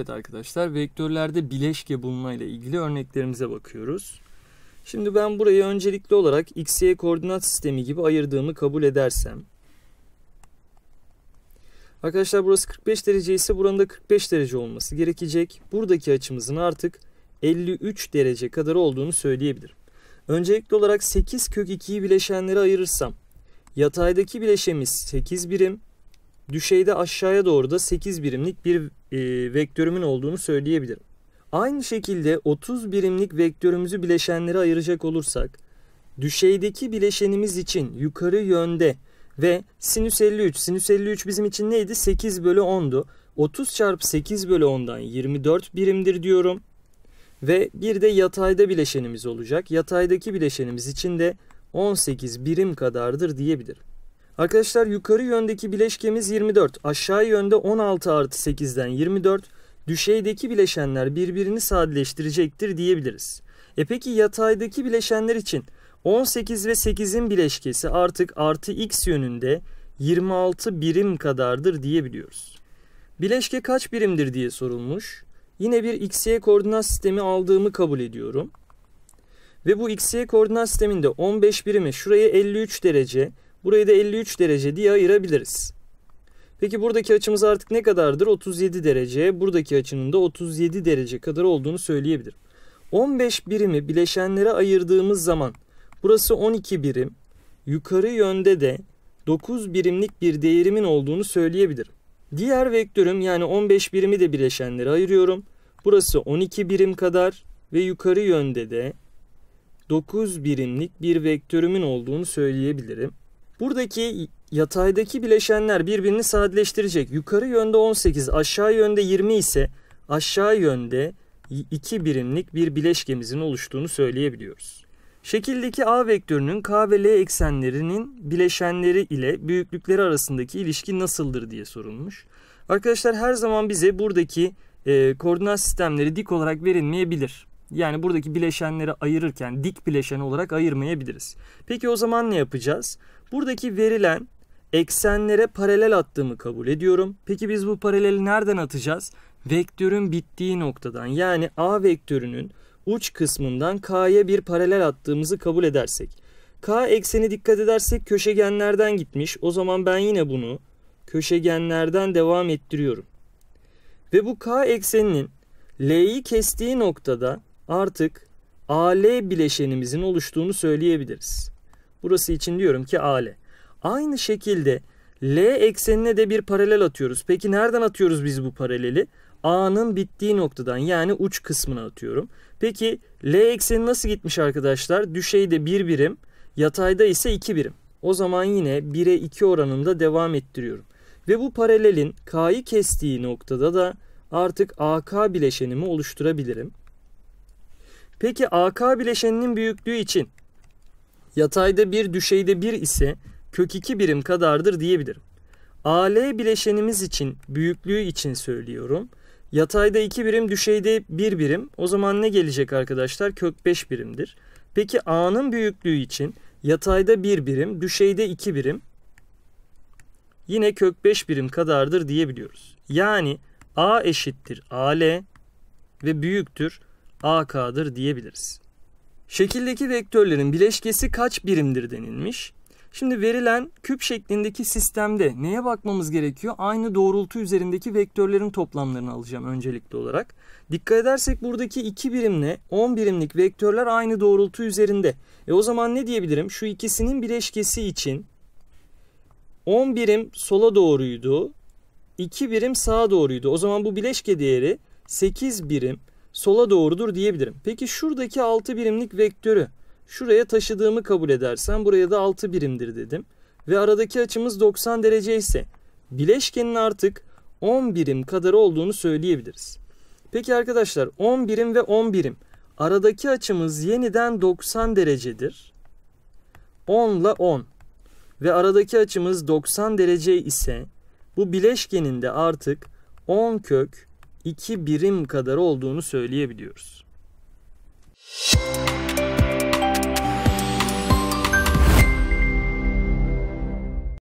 Evet arkadaşlar vektörlerde bileşke ile ilgili örneklerimize bakıyoruz. Şimdi ben burayı öncelikli olarak x, y koordinat sistemi gibi ayırdığımı kabul edersem. Arkadaşlar burası 45 derece ise buranın da 45 derece olması gerekecek. Buradaki açımızın artık 53 derece kadar olduğunu söyleyebilirim. Öncelikli olarak 8 kök 2'yi bileşenlere ayırırsam yataydaki bileşemiz 8 birim, düşeyde aşağıya doğru da 8 birimlik bir e, vektörümün olduğunu söyleyebilirim. Aynı şekilde 30 birimlik vektörümüzü bileşenlere ayıracak olursak düşeydeki bileşenimiz için yukarı yönde ve sinüs 53. Sinüs 53 bizim için neydi? 8 bölü 10'du. 30 çarpı 8 bölü 10'dan 24 birimdir diyorum. Ve bir de yatayda bileşenimiz olacak. Yataydaki bileşenimiz için de 18 birim kadardır diyebilirim. Arkadaşlar yukarı yöndeki bileşkemiz 24. Aşağı yönde 16 artı 8'den 24. Düşeydeki bileşenler birbirini sadeleştirecektir diyebiliriz. E peki yataydaki bileşenler için 18 ve 8'in bileşkesi artık artı x yönünde 26 birim kadardır diyebiliyoruz. Bileşke kaç birimdir diye sorulmuş. Yine bir x-y koordinat sistemi aldığımı kabul ediyorum. Ve bu x-y koordinat sisteminde 15 birimi şuraya 53 derece, Burayı da 53 derece diye ayırabiliriz. Peki buradaki açımız artık ne kadardır? 37 derece. Buradaki açının da 37 derece kadar olduğunu söyleyebilirim. 15 birimi bileşenlere ayırdığımız zaman burası 12 birim. Yukarı yönde de 9 birimlik bir değerimin olduğunu söyleyebilirim. Diğer vektörüm yani 15 birimi de bileşenlere ayırıyorum. Burası 12 birim kadar ve yukarı yönde de 9 birimlik bir vektörümün olduğunu söyleyebilirim. Buradaki yataydaki bileşenler birbirini sadeleştirecek. Yukarı yönde 18, aşağı yönde 20 ise aşağı yönde 2 birimlik bir bileşkemizin oluştuğunu söyleyebiliyoruz. Şekildeki A vektörünün K ve L eksenlerinin bileşenleri ile büyüklükleri arasındaki ilişki nasıldır diye sorulmuş. Arkadaşlar her zaman bize buradaki e, koordinat sistemleri dik olarak verilmeyebilir. Yani buradaki bileşenleri ayırırken dik bileşen olarak ayırmayabiliriz. Peki o zaman ne yapacağız? Buradaki verilen eksenlere paralel attığımı kabul ediyorum. Peki biz bu paraleli nereden atacağız? Vektörün bittiği noktadan yani A vektörünün uç kısmından K'ya bir paralel attığımızı kabul edersek. K ekseni dikkat edersek köşegenlerden gitmiş. O zaman ben yine bunu köşegenlerden devam ettiriyorum. Ve bu K ekseninin L'yi kestiği noktada artık AL bileşenimizin oluştuğunu söyleyebiliriz. Burası için diyorum ki ale. Aynı şekilde L eksenine de bir paralel atıyoruz. Peki nereden atıyoruz biz bu paraleli? A'nın bittiği noktadan yani uç kısmına atıyorum. Peki L ekseni nasıl gitmiş arkadaşlar? Düşeyde bir birim, yatayda ise iki birim. O zaman yine 1'e 2 oranında devam ettiriyorum. Ve bu paralelin K'yı kestiği noktada da artık AK bileşenimi oluşturabilirim. Peki AK bileşeninin büyüklüğü için yatayda bir, düşeyde bir ise kök 2 birim kadardır diyebilirim. AL bileşenimiz için büyüklüğü için söylüyorum. Yatayda 2 birim düşeyde 1 birim o zaman ne gelecek arkadaşlar kök 5 birimdir. Peki A'nın büyüklüğü için yatayda 1 birim düşeyde 2 birim yine kök 5 birim kadardır diyebiliyoruz. Yani A eşittir AL ve büyüktür AK'dır diyebiliriz. Şekildeki vektörlerin bileşkesi kaç birimdir denilmiş. Şimdi verilen küp şeklindeki sistemde neye bakmamız gerekiyor? Aynı doğrultu üzerindeki vektörlerin toplamlarını alacağım öncelikli olarak. Dikkat edersek buradaki 2 birimle 10 birimlik vektörler aynı doğrultu üzerinde. E o zaman ne diyebilirim? Şu ikisinin bileşkesi için 10 birim sola doğruydu. 2 birim sağa doğruydu. O zaman bu bileşke değeri 8 birim sola doğrudur diyebilirim. Peki şuradaki 6 birimlik vektörü şuraya taşıdığımı kabul edersen buraya da 6 birimdir dedim. Ve aradaki açımız 90 derece ise bileşkenin artık 10 birim kadar olduğunu söyleyebiliriz. Peki arkadaşlar 10 birim ve 10 birim aradaki açımız yeniden 90 derecedir. 10 ile 10 ve aradaki açımız 90 derece ise bu bileşkenin de artık 10 kök 2 birim kadar olduğunu söyleyebiliyoruz. Müzik